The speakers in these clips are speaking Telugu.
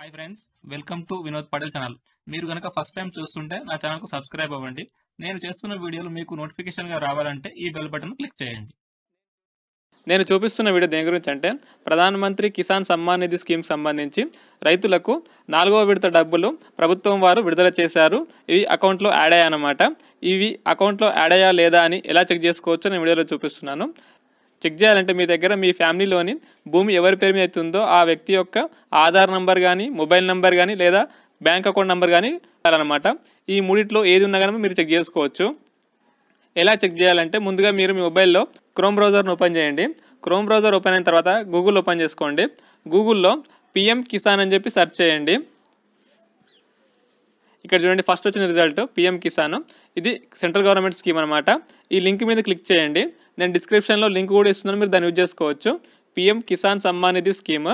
hi friends welcome to Vinod Patel channel మీరు కనుక ఫస్ట్ టైం చూస్తుంటే నా ఛానల్కు సబ్స్క్రైబ్ అవ్వండి నేను చేస్తున్న వీడియోలు మీకు నోటిఫికేషన్గా రావాలంటే ఈ బెల్ బటన్ క్లిక్ చేయండి నేను చూపిస్తున్న వీడియో దేని గురించి అంటే ప్రధానమంత్రి కిసాన్ సమ్మాన్ నిధి స్కీమ్ సంబంధించి రైతులకు నాలుగవ విడత డబ్బులు ప్రభుత్వం వారు విడుదల చేశారు ఇవి అకౌంట్లో యాడ్ అయ్యాయన్నమాట ఇవి అకౌంట్లో యాడ్ అయ్యా లేదా అని ఎలా చెక్ చేసుకోవచ్చు నేను వీడియోలో చూపిస్తున్నాను చెక్ చేయాలంటే మీ దగ్గర మీ ఫ్యామిలీలోని భూమి ఎవరి పేరు మీద అవుతుందో ఆ వ్యక్తి యొక్క ఆధార్ నంబర్ కానీ మొబైల్ నంబర్ కానీ లేదా బ్యాంక్ అకౌంట్ నంబర్ కానీ అనమాట ఈ మూడిట్లో ఏది ఉన్నా కానీ మీరు చెక్ చేసుకోవచ్చు ఎలా చెక్ చేయాలంటే ముందుగా మీరు మీ మొబైల్లో క్రోమ్ బ్రౌజర్ను ఓపెన్ చేయండి క్రోమ్ బ్రౌజర్ ఓపెన్ అయిన తర్వాత గూగుల్ ఓపెన్ చేసుకోండి గూగుల్లో పిఎం కిసాన్ అని చెప్పి సెర్చ్ చేయండి ఇక్కడ చూడండి ఫస్ట్ వచ్చిన రిజల్ట్ పిఎం కిసాన్ ఇది సెంట్రల్ గవర్నమెంట్ స్కీమ్ అనమాట ఈ లింక్ మీద క్లిక్ చేయండి నేను డిస్క్రిప్షన్లో లింక్ కూడా ఇస్తున్నాను మీరు దాన్ని యూజ్ చేసుకోవచ్చు పిఎం కిసాన్ సమ్మాన్ నిధి స్కీమ్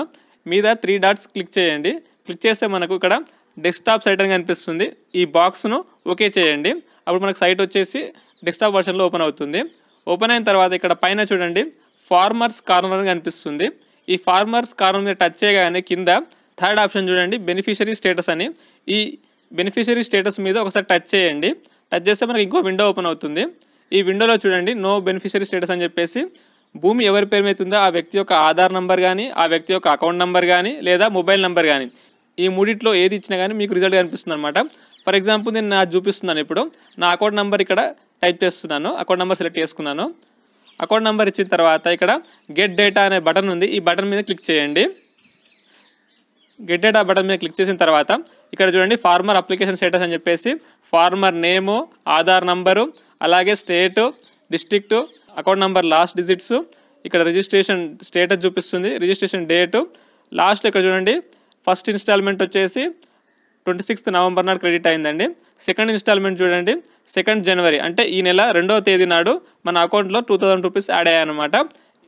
మీద త్రీ డాట్స్ క్లిక్ చేయండి క్లిక్ చేస్తే మనకు ఇక్కడ డెస్క్టాప్ సైట్ అని కనిపిస్తుంది ఈ బాక్స్ను ఓకే చేయండి అప్పుడు మనకు సైట్ వచ్చేసి డెస్క్టాప్ వర్షన్లో ఓపెన్ అవుతుంది ఓపెన్ అయిన తర్వాత ఇక్కడ పైన చూడండి ఫార్మర్స్ కార్నర్ అని కనిపిస్తుంది ఈ ఫార్మర్స్ కార్నర్ మీద టచ్ చేయగానే కింద థర్డ్ ఆప్షన్ చూడండి బెనిఫిషరీ స్టేటస్ అని ఈ బెనిఫిషరీ స్టేటస్ మీద ఒకసారి టచ్ చేయండి టచ్ చేస్తే మనకి ఇంకో విండో ఓపెన్ అవుతుంది ఈ విండోలో చూడండి నో బెనిఫిషరీ స్టేటస్ అని చెప్పేసి భూమి ఎవరి పేరు మీద ఉందో ఆ వ్యక్తి యొక్క ఆధార్ నెంబర్ కానీ ఆ వ్యక్తి యొక్క అకౌంట్ నెంబర్ కానీ లేదా మొబైల్ నెంబర్ కానీ ఈ మూడిట్లో ఏది ఇచ్చినా కానీ మీకు రిజల్ట్ కనిపిస్తుంది అనమాట ఫర్ ఎగ్జాంపుల్ నేను నా చూపిస్తున్నాను ఇప్పుడు నా అకౌంట్ నెంబర్ ఇక్కడ టైప్ చేస్తున్నాను అకౌంట్ నెంబర్ సెలెక్ట్ చేసుకున్నాను అకౌంట్ నెంబర్ ఇచ్చిన తర్వాత ఇక్కడ గెట్ డేటా అనే బటన్ ఉంది ఈ బటన్ మీద క్లిక్ చేయండి గెట్ డేటా బటన్ మీద క్లిక్ చేసిన తర్వాత ఇక్కడ చూడండి ఫార్మర్ అప్లికేషన్ స్టేటస్ అని చెప్పేసి ఫార్మర్ నేము ఆధార్ నంబరు అలాగే state district account number last digits ఇక్కడ రిజిస్ట్రేషన్ స్టేటస్ చూపిస్తుంది రిజిస్ట్రేషన్ డేటు లాస్ట్ ఇక్కడ చూడండి ఫస్ట్ ఇన్స్టాల్మెంట్ వచ్చేసి ట్వంటీ సిక్స్త్ నవంబర్ నాడు క్రెడిట్ అయిందండి సెకండ్ ఇన్స్టాల్మెంట్ చూడండి సెకండ్ జనవరి అంటే ఈ నెల రెండవ తేదీ నాడు మన అకౌంట్లో టూ థౌజండ్ రూపీస్ యాడ్ అయ్యాయన్నమాట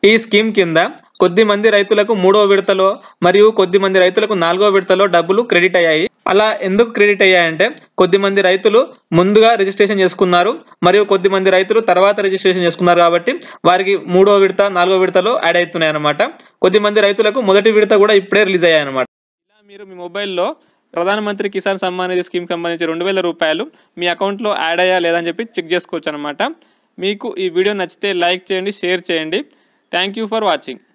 ఈ స్కీమ్ కింద కొద్ది మంది రైతులకు మూడవ విడతలో మరియు కొద్ది మంది రైతులకు నాలుగో విడతలో డబ్బులు క్రెడిట్ అయ్యాయి అలా ఎందుకు క్రెడిట్ అయ్యాయంటే కొద్దిమంది రైతులు ముందుగా రిజిస్ట్రేషన్ చేసుకున్నారు మరియు కొద్దిమంది రైతులు తర్వాత రిజిస్ట్రేషన్ చేసుకున్నారు కాబట్టి వారికి మూడో విడత నాలుగో విడతలో యాడ్ అవుతున్నాయి అనమాట కొద్దిమంది రైతులకు మొదటి విడత కూడా ఇప్పుడే రిలీజ్ అయ్యాయి అనమాట ఇలా మీరు మీ మొబైల్లో ప్రధానమంత్రి కిసాన్ సమ్మాన్ నిధి స్కీమ్ సంబంధించి రెండు వేల రూపాయలు మీ అకౌంట్లో యాడ్ అయ్యా లేదని చెప్పి చెక్ చేసుకోవచ్చు అనమాట మీకు ఈ వీడియో నచ్చితే లైక్ చేయండి షేర్ చేయండి థ్యాంక్ యూ ఫర్ వాచింగ్